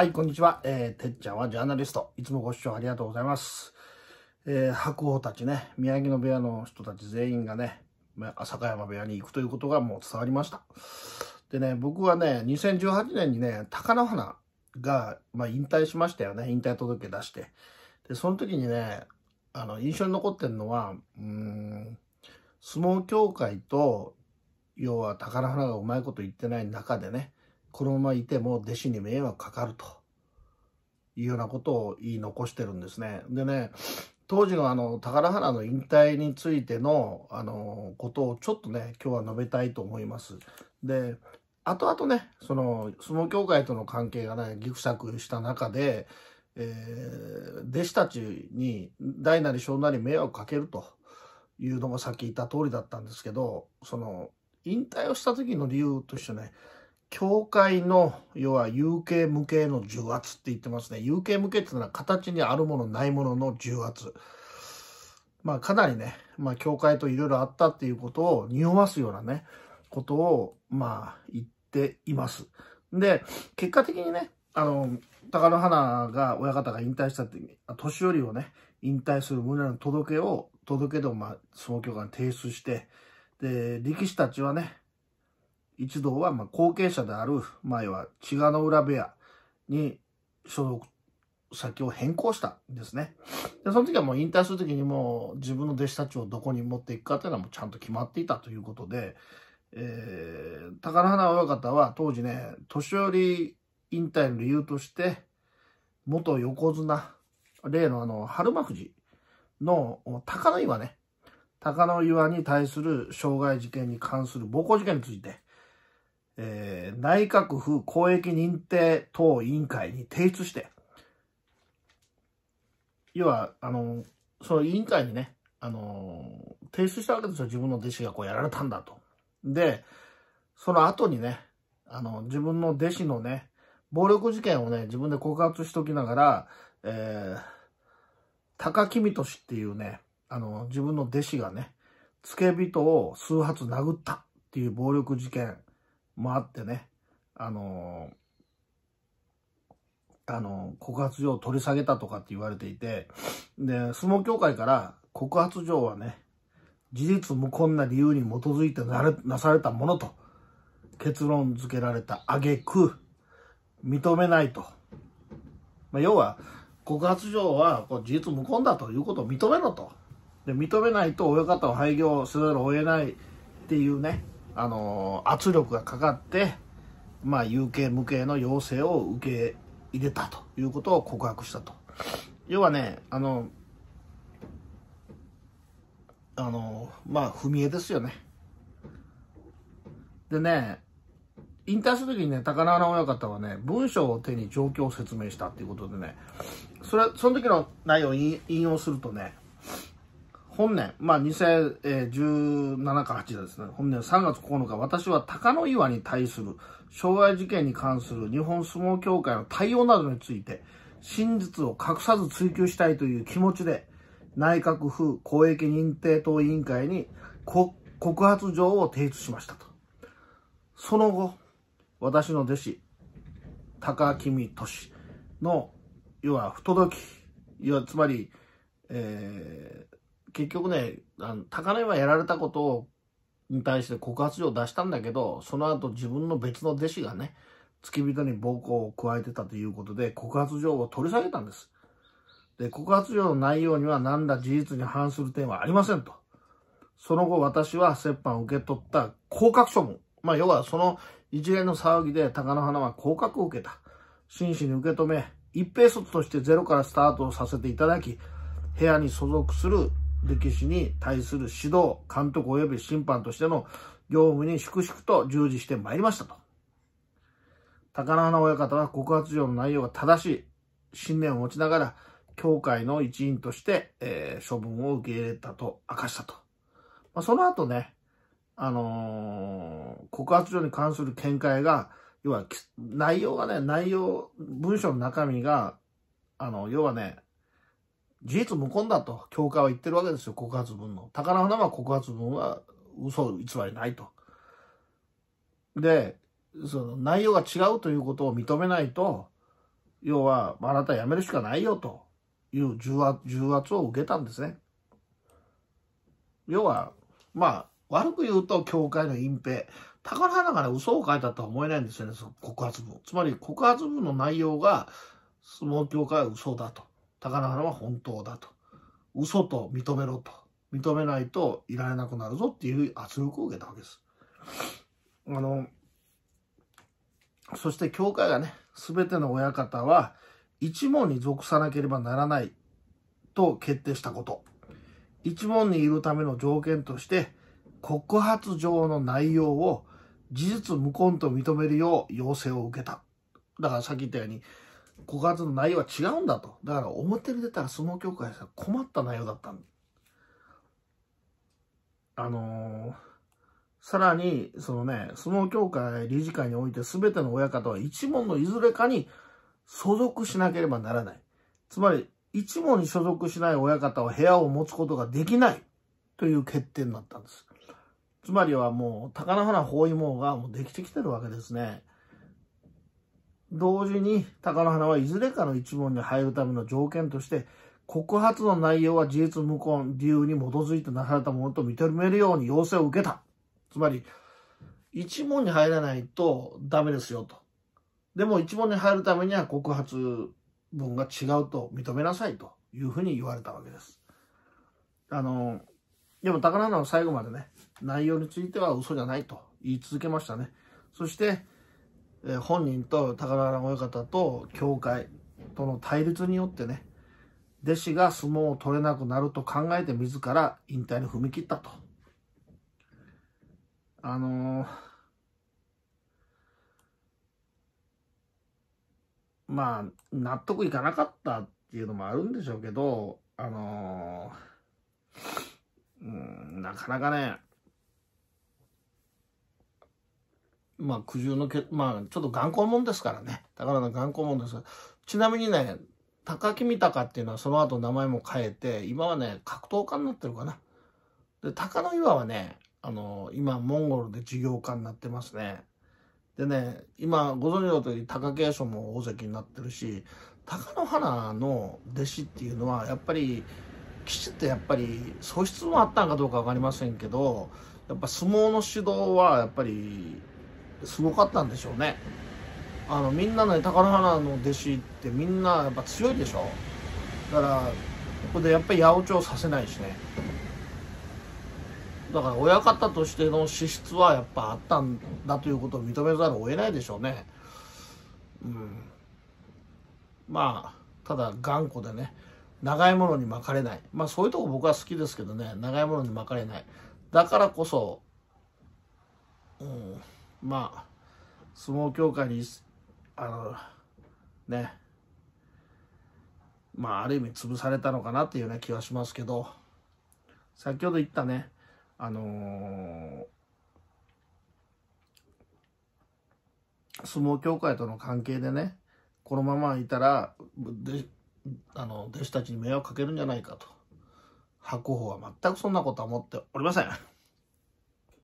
はい、こんにちは。えー、てっちゃんはジャーナリスト。いつもご視聴ありがとうございます。えー、白鵬たちね、宮城野部屋の人たち全員がね、朝霞山部屋に行くということがもう伝わりました。でね、僕はね、2018年にね、貴乃花が、まあ、引退しましたよね。引退届出して。で、その時にね、あの、印象に残ってるのは、うん、相撲協会と、要は貴乃花がうまいこと言ってない中でね、このままいても弟子に迷惑かかるというようなことを言い残してるんですね。でね、当時のあの、宝原の引退についての、あの、ことをちょっとね、今日は述べたいと思います。で、後々ね、その、相撲協会との関係がね、ぎくしゃくした中で、えー、弟子たちに大なり小なり迷惑かけるというのがさっき言った通りだったんですけど、その、引退をした時の理由としてね、教会の、要は有形無形の重圧って言ってますね。有形無形っていうのは形にあるものないものの重圧。まあかなりね、まあ教会といろいろあったっていうことを匂わすようなね、ことを、まあ言っています。で、結果的にね、あの、高野花が、親方が引退したって、年寄りをね、引退する旨の届けを、届けでまあ、総教官に提出して、で、力士たちはね、一同は、まあ、後継者である前は千賀の浦部屋に所属先を変更したんですね。で、その時はもう引退する時にもう自分の弟子たちをどこに持っていくかっていうのはもうちゃんと決まっていたということで、えー、宝花親方は当時ね、年寄り引退の理由として、元横綱、例のあの、春馬富士の高野岩ね、高野岩に対する傷害事件に関する暴行事件について、えー、内閣府公益認定等委員会に提出して、要は、あの、その委員会にね、あの、提出したわけですよ。自分の弟子がこうやられたんだと。で、その後にね、あの、自分の弟子のね、暴力事件をね、自分で告発しときながら、えー、高木美俊っていうね、あの、自分の弟子がね、付け人を数発殴ったっていう暴力事件もあってね、あのー、あのー、告発状を取り下げたとかって言われていて、で、相撲協会から告発状はね、事実無根な理由に基づいてなれなされたものと結論付けられた挙句、認めないと。まあ、要は、告発状はこう事実無根だということを認めろと。で、認めないと親方を廃業せざるを得ないっていうね、あの圧力がかかって、まあ、有形無形の要請を受け入れたということを告白したと。要はね、あの、あの、まあ、踏み絵ですよね。でね、引退する時にね、高輪の親方はね、文章を手に状況を説明したっていうことでね、それ、その時の内容を引用するとね、本年、まあ、2017か8ですね、本年3月9日、私は高野岩に対する傷害事件に関する日本相撲協会の対応などについて、真実を隠さず追求したいという気持ちで、内閣府公益認定等委員会に告発状を提出しましたと。その後、私の弟子、高君俊の、要は不届き、要はつまり、え結局ね、あの高根はやられたことに対して告発状を出したんだけど、その後自分の別の弟子がね、付き人に暴行を加えてたということで、告発状を取り下げたんです。で、告発状の内容には何ら事実に反する点はありませんと。その後私は折半を受け取った降格処分。まあ、要はその一連の騒ぎで高野花は降格を受けた。真摯に受け止め、一平卒としてゼロからスタートをさせていただき、部屋に所属する歴史に対する指導、監督及び審判としての業務に粛々と従事してまいりましたと。高野花親方は告発状の内容が正しい信念を持ちながら、教会の一員として、えー、処分を受け入れたと明かしたと。まあ、その後ね、あのー、告発状に関する見解が、要は、内容がね、内容、文章の中身が、あの、要はね、事実無根だと、教会は言ってるわけですよ、告発文の。宝花は告発文は嘘偽りないと。で、その内容が違うということを認めないと、要は、あなた辞めるしかないよという重圧重圧を受けたんですね。要は、まあ、悪く言うと、教会の隠蔽。宝花がね、嘘を書いたとは思えないんですよね、告発文。つまり、告発文の内容が、相撲協会は嘘だと。高野花は本当だと嘘と認めろと認めないといられなくなるぞっていう圧力を受けたわけです。あのそして教会がね全ての親方は一門に属さなければならないと決定したこと一門にいるための条件として告発状の内容を事実無根と認めるよう要請を受けただからさっき言ったように告発の内容は違うんだと。だから表に出たら相撲協会さ、困った内容だったんだ。あのー、さらに、そのね、相撲協会理事会において全ての親方は一門のいずれかに所属しなければならない。つまり、一門に所属しない親方は部屋を持つことができないという決定になったんです。つまりはもう、高野花包囲網がもうできてきてるわけですね。同時に、貴乃花はいずれかの一問に入るための条件として、告発の内容は事実無根、理由に基づいてなされたものと認めるように要請を受けた。つまり、一問に入らないとダメですよと。でも一問に入るためには告発文が違うと認めなさいというふうに言われたわけです。あの、でも高花は最後までね、内容については嘘じゃないと言い続けましたね。そして、えー、本人と高原親方と教会との対立によってね、弟子が相撲を取れなくなると考えて自ら引退に踏み切ったと。あのー、まあ、納得いかなかったっていうのもあるんでしょうけど、あのー、うん、なかなかね、まあ、苦渋のけ、まあ、ちょっと頑固もんですからね。宝の頑固もんですちなみにね、高木三鷹っていうのはその後名前も変えて、今はね、格闘家になってるかな。で、鷹の岩はね、あの、今、モンゴルで事業家になってますね。でね、今、ご存知の通り、貴景勝も大関になってるし、貴乃花の弟子っていうのは、やっぱり、きちっとやっぱり、素質もあったんかどうか分かりませんけど、やっぱ相撲の指導は、やっぱり、すごかったんでしょうねあのみんなの宝花の弟子ってみんなやっぱ強いでしょだからここでやっぱり八百長させないしねだから親方としての資質はやっぱあったんだということを認めざるを得ないでしょうねうんまあただ頑固でね長いものに巻かれないまあそういうとこ僕は好きですけどね長いものに巻かれないだからこそうんまあ、相撲協会に、あの、ね、まあ、ある意味潰されたのかなっていうような気はしますけど、先ほど言ったね、あのー、相撲協会との関係でね、このままいたら、であの弟子たちに迷惑かけるんじゃないかと。白鵬は全くそんなことは思っておりません。